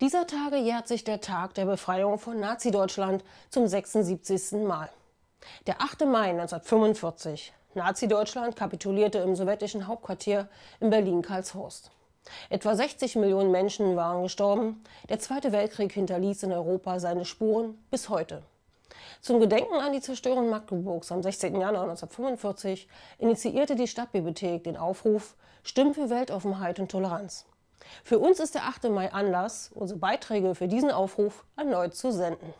Dieser Tage jährt sich der Tag der Befreiung von Nazi-Deutschland zum 76. Mal. Der 8. Mai 1945. Nazi-Deutschland kapitulierte im sowjetischen Hauptquartier in Berlin-Karlshorst. Etwa 60 Millionen Menschen waren gestorben. Der Zweite Weltkrieg hinterließ in Europa seine Spuren bis heute. Zum Gedenken an die Zerstörung Magdeburgs am 16. Januar 1945 initiierte die Stadtbibliothek den Aufruf Stimmen für Weltoffenheit und Toleranz. Für uns ist der 8. Mai Anlass, unsere Beiträge für diesen Aufruf erneut zu senden.